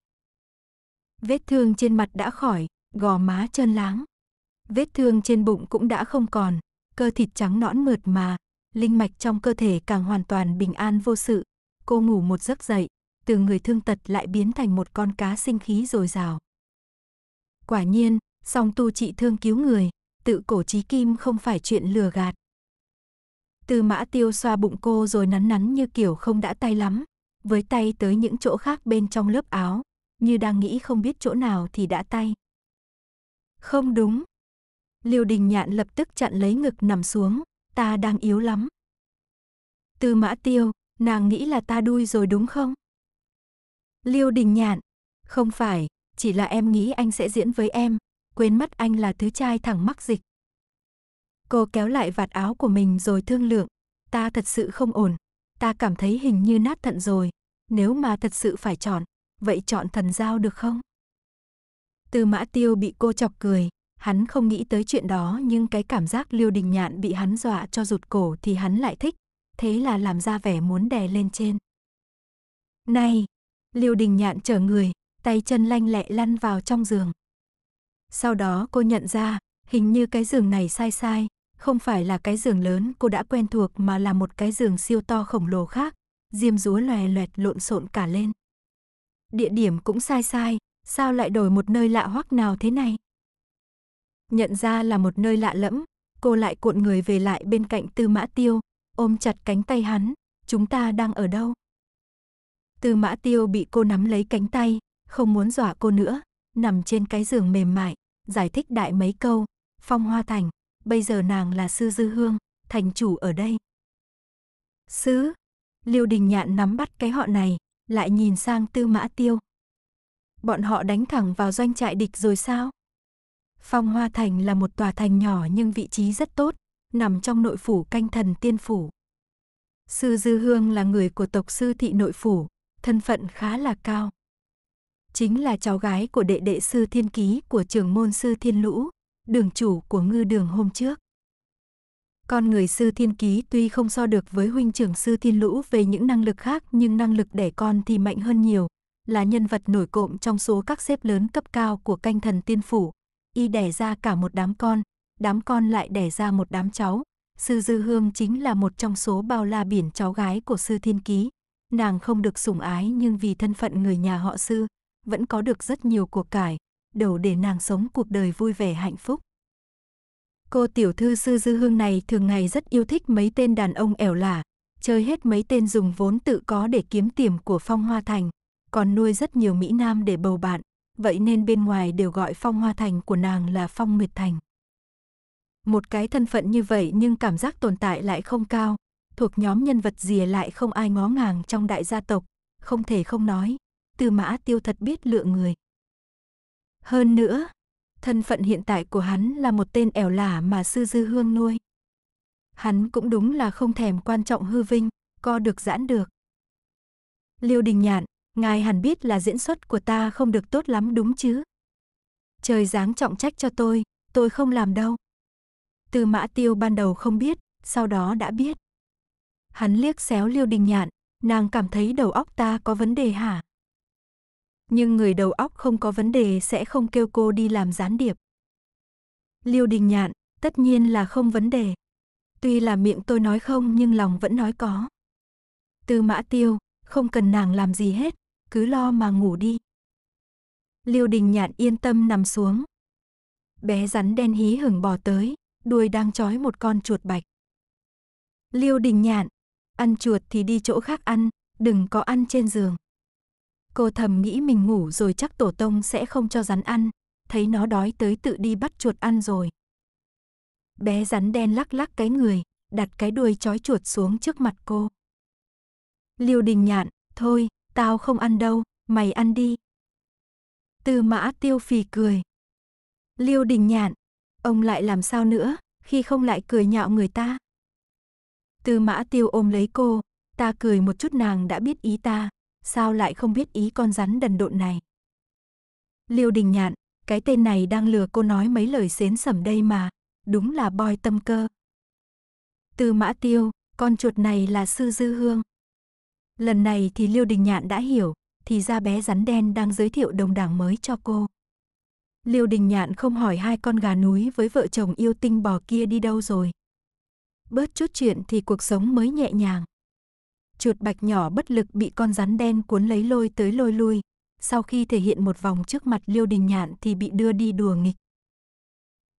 Speaker 1: Vết thương trên mặt đã khỏi, gò má trơn láng. Vết thương trên bụng cũng đã không còn, cơ thịt trắng nõn mượt mà, linh mạch trong cơ thể càng hoàn toàn bình an vô sự. Cô ngủ một giấc dậy, từ người thương tật lại biến thành một con cá sinh khí dồi dào. Quả nhiên, song tu trị thương cứu người, tự cổ trí kim không phải chuyện lừa gạt. Tư mã tiêu xoa bụng cô rồi nắn nắn như kiểu không đã tay lắm, với tay tới những chỗ khác bên trong lớp áo, như đang nghĩ không biết chỗ nào thì đã tay. Không đúng. Liêu đình nhạn lập tức chặn lấy ngực nằm xuống, ta đang yếu lắm. Tư mã tiêu, nàng nghĩ là ta đuôi rồi đúng không? Liêu Đình Nhạn, không phải, chỉ là em nghĩ anh sẽ diễn với em, quên mất anh là thứ trai thẳng mắc dịch. Cô kéo lại vạt áo của mình rồi thương lượng, ta thật sự không ổn, ta cảm thấy hình như nát thận rồi, nếu mà thật sự phải chọn, vậy chọn thần giao được không? Từ mã tiêu bị cô chọc cười, hắn không nghĩ tới chuyện đó nhưng cái cảm giác liêu đình nhạn bị hắn dọa cho rụt cổ thì hắn lại thích, thế là làm ra vẻ muốn đè lên trên. Này, Liêu Đình Nhạn chở người, tay chân lanh lẹ lăn vào trong giường. Sau đó cô nhận ra, hình như cái giường này sai sai, không phải là cái giường lớn cô đã quen thuộc mà là một cái giường siêu to khổng lồ khác, diêm rúa lòe loẹt lộn xộn cả lên. Địa điểm cũng sai sai, sao lại đổi một nơi lạ hoắc nào thế này? Nhận ra là một nơi lạ lẫm, cô lại cuộn người về lại bên cạnh Tư Mã Tiêu, ôm chặt cánh tay hắn, chúng ta đang ở đâu? Tư mã tiêu bị cô nắm lấy cánh tay, không muốn dọa cô nữa, nằm trên cái giường mềm mại, giải thích đại mấy câu, phong hoa thành, bây giờ nàng là sư dư hương, thành chủ ở đây. Sứ, liêu đình nhạn nắm bắt cái họ này, lại nhìn sang tư mã tiêu. Bọn họ đánh thẳng vào doanh trại địch rồi sao? Phong Hoa Thành là một tòa thành nhỏ nhưng vị trí rất tốt, nằm trong nội phủ canh thần tiên phủ. Sư Dư Hương là người của tộc sư thị nội phủ, thân phận khá là cao. Chính là cháu gái của đệ đệ sư thiên ký của trường môn sư thiên lũ, đường chủ của ngư đường hôm trước. Con người sư thiên ký tuy không so được với huynh trưởng sư thiên lũ về những năng lực khác nhưng năng lực đẻ con thì mạnh hơn nhiều, là nhân vật nổi cộm trong số các xếp lớn cấp cao của canh thần tiên phủ. Y đẻ ra cả một đám con, đám con lại đẻ ra một đám cháu. Sư Dư Hương chính là một trong số bao la biển cháu gái của Sư Thiên Ký. Nàng không được sủng ái nhưng vì thân phận người nhà họ sư, vẫn có được rất nhiều cuộc cải, đủ để nàng sống cuộc đời vui vẻ hạnh phúc. Cô tiểu thư sư dư hương này thường ngày rất yêu thích mấy tên đàn ông ẻo lả, chơi hết mấy tên dùng vốn tự có để kiếm tiềm của Phong Hoa Thành, còn nuôi rất nhiều Mỹ Nam để bầu bạn, vậy nên bên ngoài đều gọi Phong Hoa Thành của nàng là Phong Nguyệt Thành. Một cái thân phận như vậy nhưng cảm giác tồn tại lại không cao, thuộc nhóm nhân vật rìa lại không ai ngó ngàng trong đại gia tộc, không thể không nói, Tư Mã Tiêu thật biết lựa người. Hơn nữa, thân phận hiện tại của hắn là một tên ẻo lả mà sư dư hương nuôi. Hắn cũng đúng là không thèm quan trọng hư vinh, co được giãn được. Liêu Đình Nhạn, ngài hẳn biết là diễn xuất của ta không được tốt lắm đúng chứ? Trời dáng trọng trách cho tôi, tôi không làm đâu. Từ mã tiêu ban đầu không biết, sau đó đã biết. Hắn liếc xéo Liêu Đình Nhạn, nàng cảm thấy đầu óc ta có vấn đề hả? Nhưng người đầu óc không có vấn đề sẽ không kêu cô đi làm gián điệp. Liêu Đình Nhạn, tất nhiên là không vấn đề. Tuy là miệng tôi nói không nhưng lòng vẫn nói có. Tư mã tiêu, không cần nàng làm gì hết, cứ lo mà ngủ đi. Liêu đình nhạn yên tâm nằm xuống. Bé rắn đen hí hửng bò tới, đuôi đang trói một con chuột bạch. Liêu đình nhạn, Ăn chuột thì đi chỗ khác ăn, đừng có ăn trên giường. Cô thầm nghĩ mình ngủ rồi chắc tổ tông sẽ không cho rắn ăn, thấy nó đói tới tự đi bắt chuột ăn rồi. Bé rắn đen lắc lắc cái người, đặt cái đuôi chói chuột xuống trước mặt cô. Liêu đình nhạn, thôi, tao không ăn đâu, mày ăn đi. Tư mã tiêu phì cười. Liêu đình nhạn, ông lại làm sao nữa, khi không lại cười nhạo người ta. Tư mã tiêu ôm lấy cô, ta cười một chút nàng đã biết ý ta, sao lại không biết ý con rắn đần độn này. Liêu đình nhạn, cái tên này đang lừa cô nói mấy lời xến sẩm đây mà, đúng là boy tâm cơ. Tư mã tiêu, con chuột này là sư dư hương. Lần này thì Liêu Đình Nhạn đã hiểu, thì ra bé rắn đen đang giới thiệu đồng đảng mới cho cô. Liêu Đình Nhạn không hỏi hai con gà núi với vợ chồng yêu tinh bò kia đi đâu rồi bớt chút chuyện thì cuộc sống mới nhẹ nhàng. Chuột bạch nhỏ bất lực bị con rắn đen cuốn lấy lôi tới lôi lui, sau khi thể hiện một vòng trước mặt Liêu Đình Nhạn thì bị đưa đi đùa nghịch.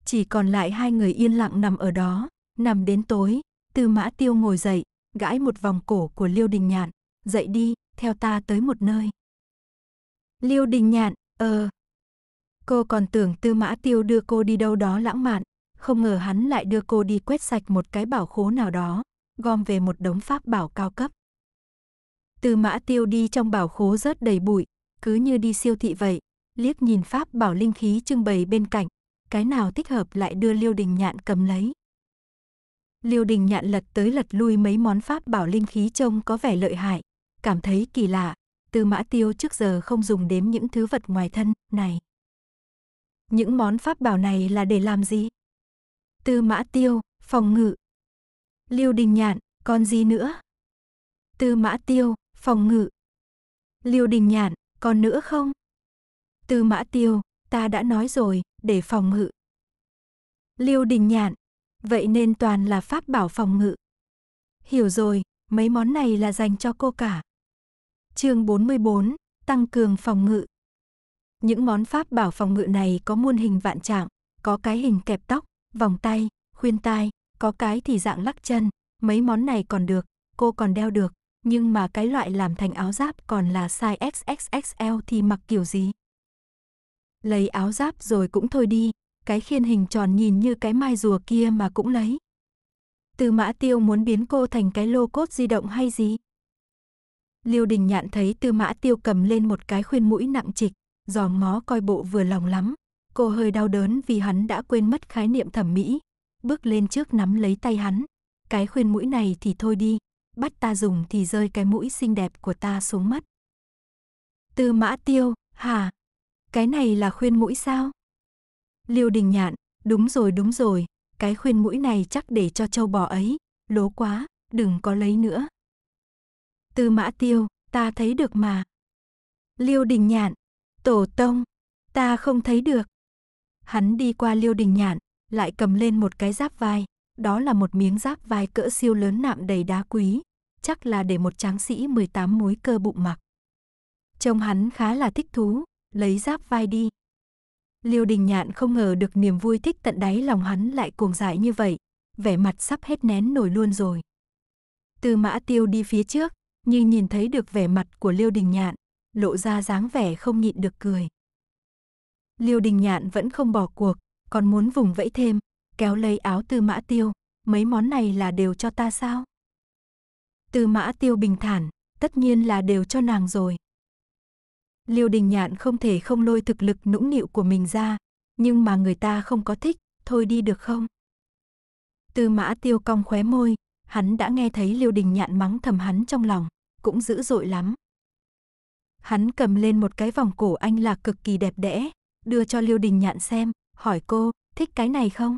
Speaker 1: Chỉ còn lại hai người yên lặng nằm ở đó, nằm đến tối, Tư Mã Tiêu ngồi dậy, gãi một vòng cổ của Liêu Đình Nhạn, "Dậy đi, theo ta tới một nơi." Liêu Đình Nhạn, "Ờ." Cô còn tưởng Tư Mã Tiêu đưa cô đi đâu đó lãng mạn, không ngờ hắn lại đưa cô đi quét sạch một cái bảo khố nào đó, gom về một đống pháp bảo cao cấp. Từ mã tiêu đi trong bảo khố rớt đầy bụi, cứ như đi siêu thị vậy, liếc nhìn pháp bảo linh khí trưng bày bên cạnh, cái nào thích hợp lại đưa Liêu Đình Nhạn cầm lấy. Liêu Đình Nhạn lật tới lật lui mấy món pháp bảo linh khí trông có vẻ lợi hại, cảm thấy kỳ lạ, Tư Mã Tiêu trước giờ không dùng đếm những thứ vật ngoài thân này. Những món pháp bảo này là để làm gì? Tư mã tiêu, phòng ngự. Lưu đình nhạn, còn gì nữa? Tư mã tiêu, phòng ngự. Lưu đình nhạn, còn nữa không? Tư mã tiêu, ta đã nói rồi, để phòng ngự. Lưu đình nhạn, vậy nên toàn là pháp bảo phòng ngự. Hiểu rồi, mấy món này là dành cho cô cả. Chương 44, tăng cường phòng ngự. Những món pháp bảo phòng ngự này có muôn hình vạn trạng, có cái hình kẹp tóc, vòng tay, khuyên tai, có cái thì dạng lắc chân, mấy món này còn được, cô còn đeo được, nhưng mà cái loại làm thành áo giáp còn là size XXXL thì mặc kiểu gì? Lấy áo giáp rồi cũng thôi đi, cái khiên hình tròn nhìn như cái mai rùa kia mà cũng lấy. Từ mã tiêu muốn biến cô thành cái lô cốt di động hay gì? Liêu đình nhạn thấy tư mã tiêu cầm lên một cái khuyên mũi nặng trịch, giò ngó coi bộ vừa lòng lắm, Cô hơi đau đớn vì hắn đã quên mất khái niệm thẩm mỹ. Bước lên trước nắm lấy tay hắn. Cái khuyên mũi này thì thôi đi. Bắt ta dùng thì rơi cái mũi xinh đẹp của ta xuống mắt Tư mã tiêu, hả? Cái này là khuyên mũi sao? Liêu đình nhạn, đúng rồi đúng rồi. Cái khuyên mũi này chắc để cho châu bò ấy. Lố quá, đừng có lấy nữa. Tư mã tiêu, ta thấy được mà. Liêu đình nhạn, tổ tông, ta không thấy được. Hắn đi qua liêu đình nhạn, lại cầm lên một cái giáp vai, đó là một miếng giáp vai cỡ siêu lớn nạm đầy đá quý, chắc là để một tráng sĩ 18 múi cơ bụng mặc. Trông hắn khá là thích thú, lấy giáp vai đi. Liêu đình nhạn không ngờ được niềm vui thích tận đáy lòng hắn lại cuồng dại như vậy, vẻ mặt sắp hết nén nổi luôn rồi. từ mã tiêu đi phía trước, như nhìn thấy được vẻ mặt của Liêu đình nhạn, lộ ra dáng vẻ không nhịn được cười. Liêu Đình Nhạn vẫn không bỏ cuộc, còn muốn vùng vẫy thêm, kéo lấy áo Tư Mã Tiêu, mấy món này là đều cho ta sao? Tư Mã Tiêu bình thản, tất nhiên là đều cho nàng rồi. Liêu Đình Nhạn không thể không lôi thực lực nũng nịu của mình ra, nhưng mà người ta không có thích, thôi đi được không? Tư Mã Tiêu cong khóe môi, hắn đã nghe thấy Liêu Đình Nhạn mắng thầm hắn trong lòng, cũng dữ dội lắm. Hắn cầm lên một cái vòng cổ anh là cực kỳ đẹp đẽ, đưa cho Liêu Đình Nhạn xem, hỏi cô, thích cái này không?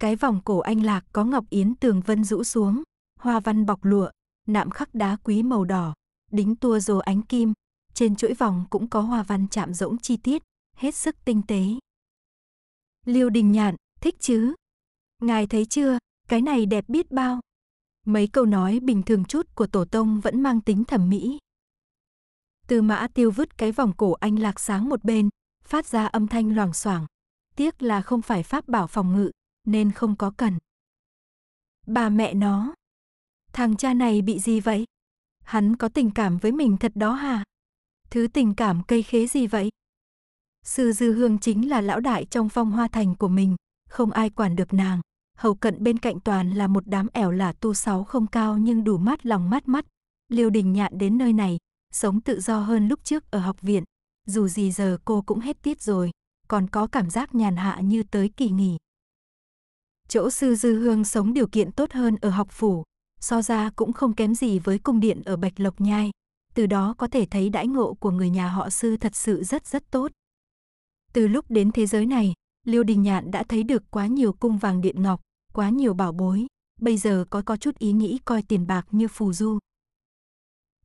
Speaker 1: Cái vòng cổ anh lạc có ngọc yến tường vân rũ xuống, hoa văn bọc lụa, nạm khắc đá quý màu đỏ, đính tua rồ ánh kim, trên chuỗi vòng cũng có hoa văn chạm rỗng chi tiết, hết sức tinh tế. Liêu Đình Nhạn, thích chứ? Ngài thấy chưa, cái này đẹp biết bao. Mấy câu nói bình thường chút của Tổ Tông vẫn mang tính thẩm mỹ. Tư mã tiêu vứt cái vòng cổ anh lạc sáng một bên, phát ra âm thanh loảng xoảng. Tiếc là không phải pháp bảo phòng ngự, nên không có cần. Bà mẹ nó. Thằng cha này bị gì vậy? Hắn có tình cảm với mình thật đó hả? Thứ tình cảm cây khế gì vậy? Sư Dư Hương chính là lão đại trong phong hoa thành của mình, không ai quản được nàng. Hầu cận bên cạnh toàn là một đám ẻo là tu sáu không cao nhưng đủ mát lòng mát mắt. Liêu đình nhạn đến nơi này, sống tự do hơn lúc trước ở học viện, dù gì giờ cô cũng hết tiết rồi, còn có cảm giác nhàn hạ như tới kỳ nghỉ. Chỗ sư dư hương sống điều kiện tốt hơn ở học phủ, so ra cũng không kém gì với cung điện ở Bạch Lộc Nhai, từ đó có thể thấy đãi ngộ của người nhà họ sư thật sự rất rất tốt. Từ lúc đến thế giới này, Liêu Đình Nhạn đã thấy được quá nhiều cung vàng điện ngọc, quá nhiều bảo bối, bây giờ có có chút ý nghĩ coi tiền bạc như phù du.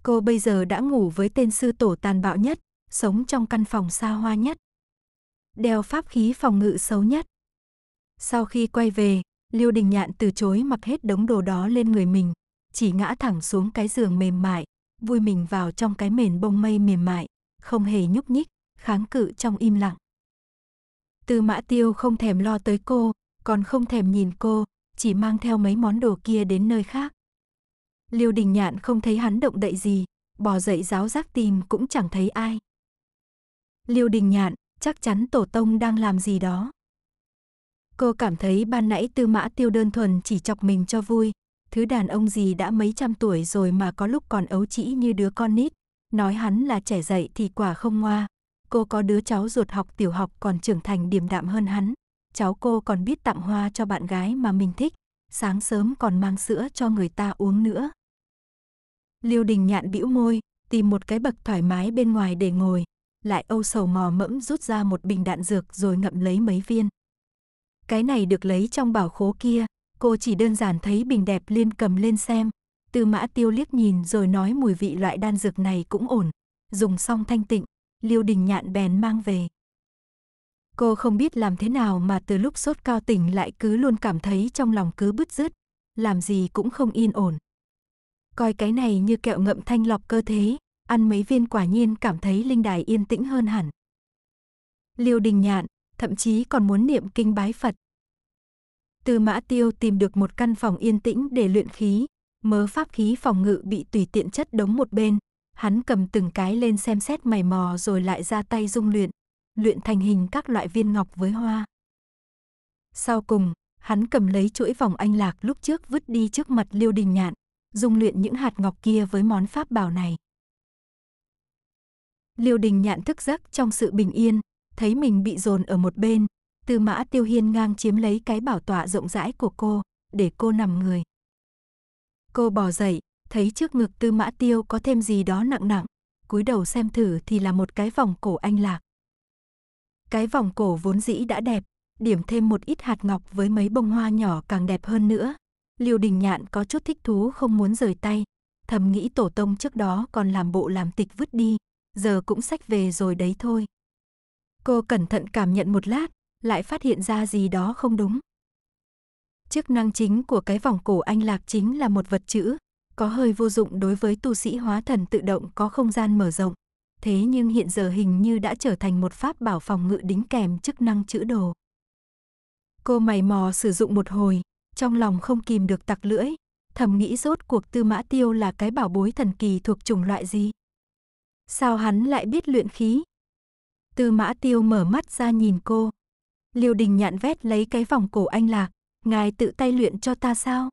Speaker 1: Cô bây giờ đã ngủ với tên sư tổ tàn bạo nhất, sống trong căn phòng xa hoa nhất. Đeo pháp khí phòng ngự xấu nhất. Sau khi quay về, Lưu Đình Nhạn từ chối mặc hết đống đồ đó lên người mình, chỉ ngã thẳng xuống cái giường mềm mại, vui mình vào trong cái mền bông mây mềm mại, không hề nhúc nhích, kháng cự trong im lặng. Tư Mã Tiêu không thèm lo tới cô, còn không thèm nhìn cô, chỉ mang theo mấy món đồ kia đến nơi khác. Lưu Đình Nhạn không thấy hắn động đậy gì, bò dậy giáo giác tìm cũng chẳng thấy ai, Liêu Đình Nhạn, chắc chắn tổ tông đang làm gì đó. Cô cảm thấy ban nãy Tư Mã Tiêu đơn thuần chỉ chọc mình cho vui, thứ đàn ông gì đã mấy trăm tuổi rồi mà có lúc còn ấu trĩ như đứa con nít, nói hắn là trẻ dậy thì quả không ngoa. Cô có đứa cháu ruột học tiểu học còn trưởng thành điềm đạm hơn hắn, cháu cô còn biết tặng hoa cho bạn gái mà mình thích, sáng sớm còn mang sữa cho người ta uống nữa. Liêu Đình Nhạn bĩu môi, tìm một cái bậc thoải mái bên ngoài để ngồi, lại âu sầu mò mẫm rút ra một bình đạn dược rồi ngậm lấy mấy viên. Cái này được lấy trong bảo khố kia, cô chỉ đơn giản thấy bình đẹp liên cầm lên xem. Tư mã tiêu liếc nhìn rồi nói mùi vị loại đan dược này cũng ổn. Dùng xong thanh tịnh, liêu đình nhạn bèn mang về. Cô không biết làm thế nào mà từ lúc sốt cao tỉnh lại cứ luôn cảm thấy trong lòng cứ bứt rứt, làm gì cũng không yên ổn. Coi cái này như kẹo ngậm thanh lọc cơ thế, ăn mấy viên quả nhiên cảm thấy linh đài yên tĩnh hơn hẳn. Liêu Đình Nhạn thậm chí còn muốn niệm kinh bái Phật. Từ Mã Tiêu tìm được một căn phòng yên tĩnh để luyện khí, mớ pháp khí phòng ngự bị tùy tiện chất đống một bên, hắn cầm từng cái lên xem xét mày mò rồi lại ra tay dung luyện, luyện thành hình các loại viên ngọc với hoa. Sau cùng, hắn cầm lấy chuỗi vòng anh lạc lúc trước vứt đi trước mặt Liêu Đình Nhạn, dung luyện những hạt ngọc kia với món pháp bảo này. Liêu Đình Nhạn thức giấc trong sự bình yên, thấy mình bị dồn ở một bên, Tư Mã Tiêu Hiên ngang chiếm lấy cái bảo tọa rộng rãi của cô, để cô nằm người. Cô bò dậy, thấy trước ngực Tư Mã Tiêu có thêm gì đó nặng nặng, cúi đầu xem thử thì là một cái vòng cổ anh lạc. Cái vòng cổ vốn dĩ đã đẹp, điểm thêm một ít hạt ngọc với mấy bông hoa nhỏ càng đẹp hơn nữa. Liêu Đình Nhạn có chút thích thú không muốn rời tay, thầm nghĩ tổ tông trước đó còn làm bộ làm tịch vứt đi, giờ cũng sách về rồi đấy thôi. Cô cẩn thận cảm nhận một lát, lại phát hiện ra gì đó không đúng. Chức năng chính của cái vòng cổ anh lạc chính là một vật chữ, có hơi vô dụng đối với tu sĩ hóa thần tự động có không gian mở rộng. Thế nhưng hiện giờ hình như đã trở thành một pháp bảo phòng ngự đính kèm chức năng chữ đồ. Cô mày mò sử dụng một hồi, trong lòng không kìm được tặc lưỡi, thầm nghĩ rốt cuộc tư mã tiêu là cái bảo bối thần kỳ thuộc chủng loại gì. Sao hắn lại biết luyện khí? Tư mã tiêu mở mắt ra nhìn cô. Liêu đình nhạn vét lấy cái vòng cổ anh lạc. Ngài tự tay luyện cho ta sao?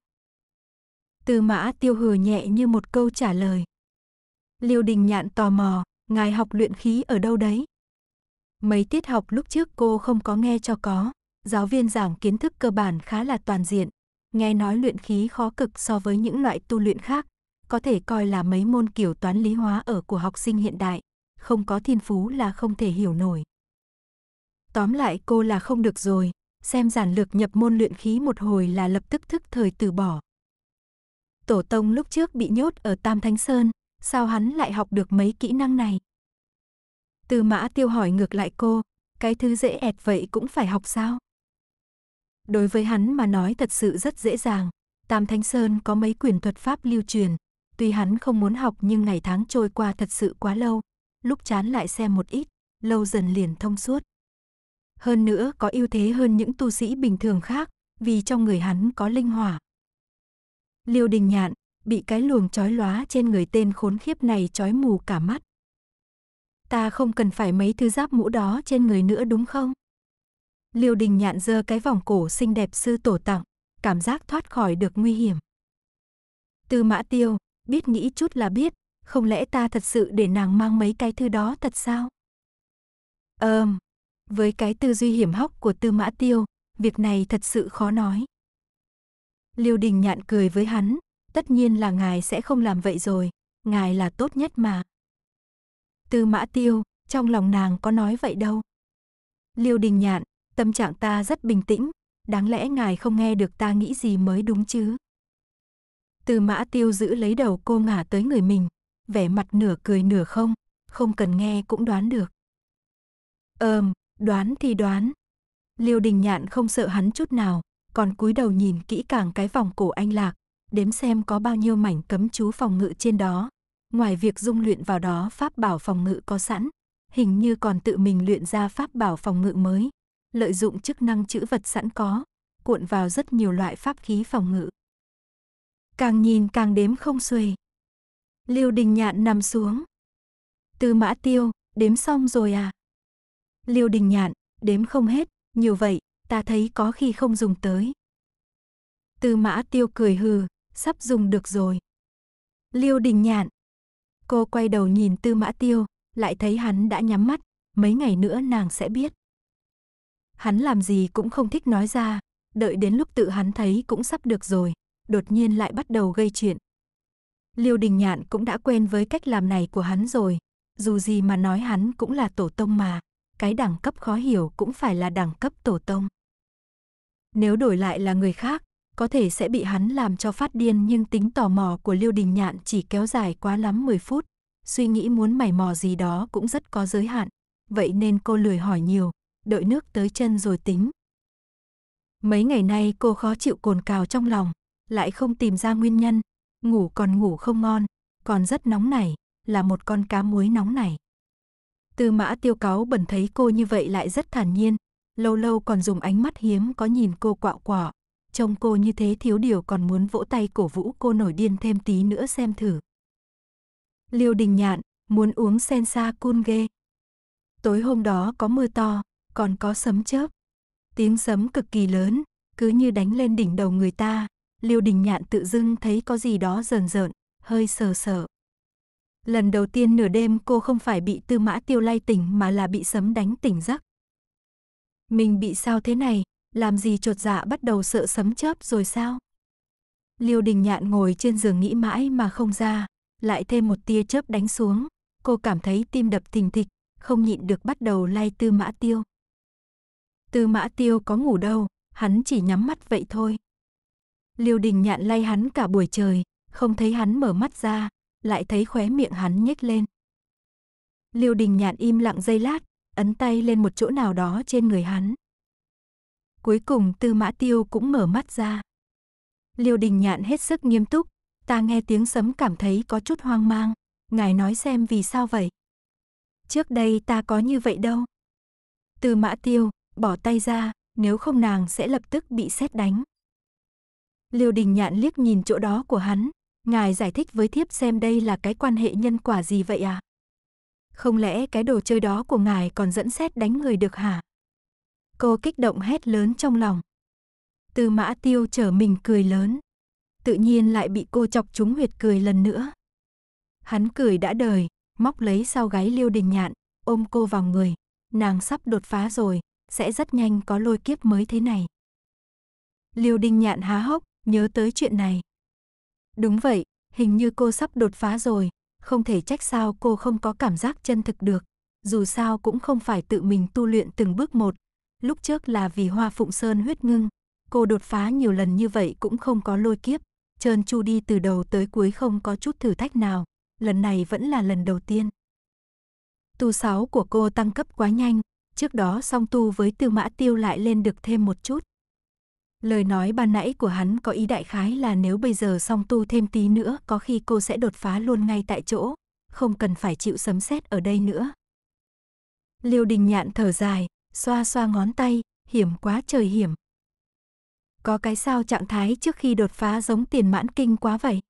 Speaker 1: Tư mã tiêu hừ nhẹ như một câu trả lời. Liêu đình nhạn tò mò, ngài học luyện khí ở đâu đấy? Mấy tiết học lúc trước cô không có nghe cho có, giáo viên giảng kiến thức cơ bản khá là toàn diện. Nghe nói luyện khí khó cực so với những loại tu luyện khác, có thể coi là mấy môn kiểu toán lý hóa ở của học sinh hiện đại, không có thiên phú là không thể hiểu nổi. Tóm lại cô là không được rồi, xem giản lược nhập môn luyện khí một hồi là lập tức thức thời từ bỏ. Tổ tông lúc trước bị nhốt ở Tam Thánh Sơn, sao hắn lại học được mấy kỹ năng này? Từ mã tiêu hỏi ngược lại cô, cái thứ dễ ẹt vậy cũng phải học sao? Đối với hắn mà nói thật sự rất dễ dàng, Tam Thánh Sơn có mấy quyền thuật pháp lưu truyền, Tuy hắn không muốn học nhưng ngày tháng trôi qua thật sự quá lâu, lúc chán lại xem một ít, lâu dần liền thông suốt. Hơn nữa có ưu thế hơn những tu sĩ bình thường khác, vì trong người hắn có linh hỏa. Liêu đình nhạn, bị cái luồng chói lóa trên người tên khốn khiếp này chói mù cả mắt. Ta không cần phải mấy thứ giáp mũ đó trên người nữa đúng không? Liêu đình nhạn giơ cái vòng cổ xinh đẹp sư tổ tặng, cảm giác thoát khỏi được nguy hiểm. Tư mã tiêu, biết nghĩ chút là biết, không lẽ ta thật sự để nàng mang mấy cái thư đó thật sao? Ờm, với cái tư duy hiểm hóc của Tư Mã Tiêu, việc này thật sự khó nói. Liêu Đình nhạn cười với hắn, tất nhiên là ngài sẽ không làm vậy rồi, ngài là tốt nhất mà. Tư Mã Tiêu, trong lòng nàng có nói vậy đâu. Liêu Đình nhạn, tâm trạng ta rất bình tĩnh, đáng lẽ ngài không nghe được ta nghĩ gì mới đúng chứ? Tư mã tiêu giữ lấy đầu cô ngả tới người mình, vẻ mặt nửa cười nửa không, không cần nghe cũng đoán được. Ờm, đoán thì đoán. Liêu đình nhạn không sợ hắn chút nào, còn cúi đầu nhìn kỹ càng cái vòng cổ anh lạc, đếm xem có bao nhiêu mảnh cấm chú phòng ngự trên đó. Ngoài việc dung luyện vào đó pháp bảo phòng ngự có sẵn, hình như còn tự mình luyện ra pháp bảo phòng ngự mới, lợi dụng chức năng chữ vật sẵn có, cuộn vào rất nhiều loại pháp khí phòng ngự càng nhìn càng đếm không xuề. liêu Đình Nhạn nằm xuống. Tư Mã Tiêu, đếm xong rồi à? liêu Đình Nhạn, đếm không hết, nhiều vậy, ta thấy có khi không dùng tới. Tư Mã Tiêu cười hừ, sắp dùng được rồi. liêu Đình Nhạn. Cô quay đầu nhìn Tư Mã Tiêu, lại thấy hắn đã nhắm mắt, mấy ngày nữa nàng sẽ biết. Hắn làm gì cũng không thích nói ra, đợi đến lúc tự hắn thấy cũng sắp được rồi, đột nhiên lại bắt đầu gây chuyện. Liêu Đình Nhạn cũng đã quen với cách làm này của hắn rồi, dù gì mà nói hắn cũng là tổ tông mà, cái đẳng cấp khó hiểu cũng phải là đẳng cấp tổ tông. Nếu đổi lại là người khác, có thể sẽ bị hắn làm cho phát điên nhưng tính tò mò của Liêu Đình Nhạn chỉ kéo dài quá lắm 10 phút, suy nghĩ muốn mày mò gì đó cũng rất có giới hạn, vậy nên cô lười hỏi nhiều, đợi nước tới chân rồi tính. Mấy ngày nay cô khó chịu cồn cào trong lòng, lại không tìm ra nguyên nhân, ngủ còn ngủ không ngon, còn rất nóng này là một con cá muối nóng này Tư mã tiêu cáo bẩn thấy cô như vậy lại rất thản nhiên, lâu lâu còn dùng ánh mắt hiếm có nhìn cô quạo quọ. Trông cô như thế thiếu điều còn muốn vỗ tay cổ vũ cô nổi điên thêm tí nữa xem thử. Liêu đình nhạn, muốn uống sen sa cun ghê. Tối hôm đó có mưa to, còn có sấm chớp. Tiếng sấm cực kỳ lớn, cứ như đánh lên đỉnh đầu người ta, Liêu Đình Nhạn tự dưng thấy có gì đó rờn rợn, hơi sờ sờ. Lần đầu tiên nửa đêm cô không phải bị tư mã tiêu lay tỉnh mà là bị sấm đánh tỉnh giấc. Mình bị sao thế này, làm gì trột dạ bắt đầu sợ sấm chớp rồi sao? Liêu Đình Nhạn ngồi trên giường nghĩ mãi mà không ra, lại thêm một tia chớp đánh xuống, cô cảm thấy tim đập thình thịch, không nhịn được bắt đầu lay Tư Mã Tiêu. Tư Mã Tiêu có ngủ đâu, hắn chỉ nhắm mắt vậy thôi. Liêu đình nhạn lay hắn cả buổi trời, không thấy hắn mở mắt ra, lại thấy khóe miệng hắn nhếch lên. Liêu đình nhạn im lặng giây lát, ấn tay lên một chỗ nào đó trên người hắn. Cuối cùng tư mã tiêu cũng mở mắt ra. Liêu đình nhạn hết sức nghiêm túc, ta nghe tiếng sấm cảm thấy có chút hoang mang, ngài nói xem vì sao vậy. Trước đây ta có như vậy đâu. Tư mã tiêu, bỏ tay ra, nếu không nàng sẽ lập tức bị xét đánh. Liêu Đình Nhạn liếc nhìn chỗ đó của hắn, ngài giải thích với thiếp xem đây là cái quan hệ nhân quả gì vậy à? Không lẽ cái đồ chơi đó của ngài còn dẫn xét đánh người được hả? Cô kích động hét lớn trong lòng. Tư mã tiêu trở mình cười lớn. Tự nhiên lại bị cô chọc trúng huyệt cười lần nữa. Hắn cười đã đời, móc lấy sau gáy liêu đình nhạn, ôm cô vào người. Nàng sắp đột phá rồi, sẽ rất nhanh có lôi kiếp mới thế này. Liêu đình nhạn há hốc, nhớ tới chuyện này. Đúng vậy, hình như cô sắp đột phá rồi, không thể trách sao cô không có cảm giác chân thực được. Dù sao cũng không phải tự mình tu luyện từng bước một, lúc trước là vì hoa phụng sơn huyết ngưng. Cô đột phá nhiều lần như vậy cũng không có lôi kiếp, trơn chu đi từ đầu tới cuối không có chút thử thách nào, lần này vẫn là lần đầu tiên. Tu sáu của cô tăng cấp quá nhanh, trước đó song tu với tư mã tiêu lại lên được thêm một chút. Lời nói ban nãy của hắn có ý đại khái là nếu bây giờ song tu thêm tí nữa có khi cô sẽ đột phá luôn ngay tại chỗ, không cần phải chịu sấm sét ở đây nữa. Liêu đình nhạn thở dài, xoa xoa ngón tay, hiểm quá trời hiểm. Có cái sao trạng thái trước khi đột phá giống tiền mãn kinh quá vậy?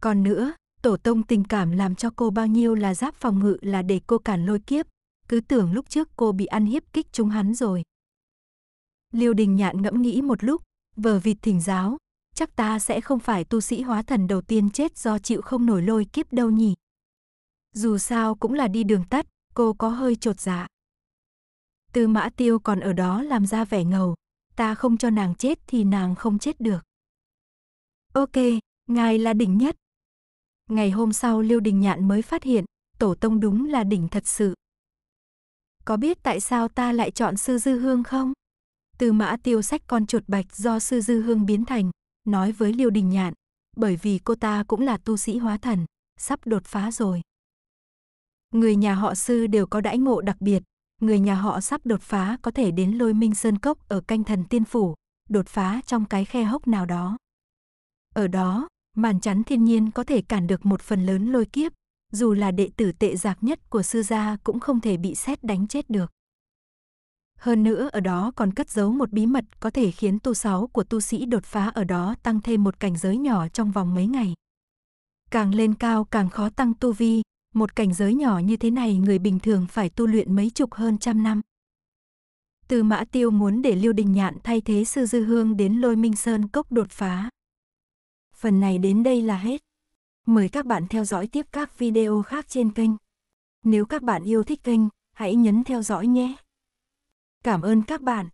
Speaker 1: Còn nữa, tổ tông tình cảm làm cho cô bao nhiêu là giáp phòng ngự là để cô cản lôi kiếp, cứ tưởng lúc trước cô bị ăn hiếp kích chúng hắn rồi. Liêu Đình Nhạn ngẫm nghĩ một lúc, vờ vịt thỉnh giáo, chắc ta sẽ không phải tu sĩ hóa thần đầu tiên chết do chịu không nổi lôi kiếp đâu nhỉ. Dù sao cũng là đi đường tắt, cô có hơi trột dạ. Tư mã tiêu còn ở đó làm ra vẻ ngầu, ta không cho nàng chết thì nàng không chết được. Ok, ngài là đỉnh nhất. Ngày hôm sau Liêu Đình Nhạn mới phát hiện, tổ tông đúng là đỉnh thật sự. Có biết tại sao ta lại chọn sư dư hương không? Tư mã tiêu sách con chuột bạch do sư dư hương biến thành, nói với Liêu Đình Nhạn, bởi vì cô ta cũng là tu sĩ hóa thần, sắp đột phá rồi. Người nhà họ sư đều có đãi ngộ đặc biệt, người nhà họ sắp đột phá có thể đến lôi minh sơn cốc ở canh thần tiên phủ, đột phá trong cái khe hốc nào đó. Ở đó, màn chắn thiên nhiên có thể cản được một phần lớn lôi kiếp, dù là đệ tử tệ giặc nhất của sư gia cũng không thể bị xét đánh chết được. Hơn nữa ở đó còn cất giấu một bí mật có thể khiến tu sáu của tu sĩ đột phá ở đó tăng thêm một cảnh giới nhỏ trong vòng mấy ngày. Càng lên cao càng khó tăng tu vi, một cảnh giới nhỏ như thế này người bình thường phải tu luyện mấy chục hơn trăm năm. Từ Mã Tiêu muốn để Lưu Đình Nhạn thay thế Sư Dư Hương đến Lôi Minh Sơn cốc đột phá. Phần này đến đây là hết. Mời các bạn theo dõi tiếp các video khác trên kênh. Nếu các bạn yêu thích kênh, hãy nhấn theo dõi nhé. Cảm ơn các bạn.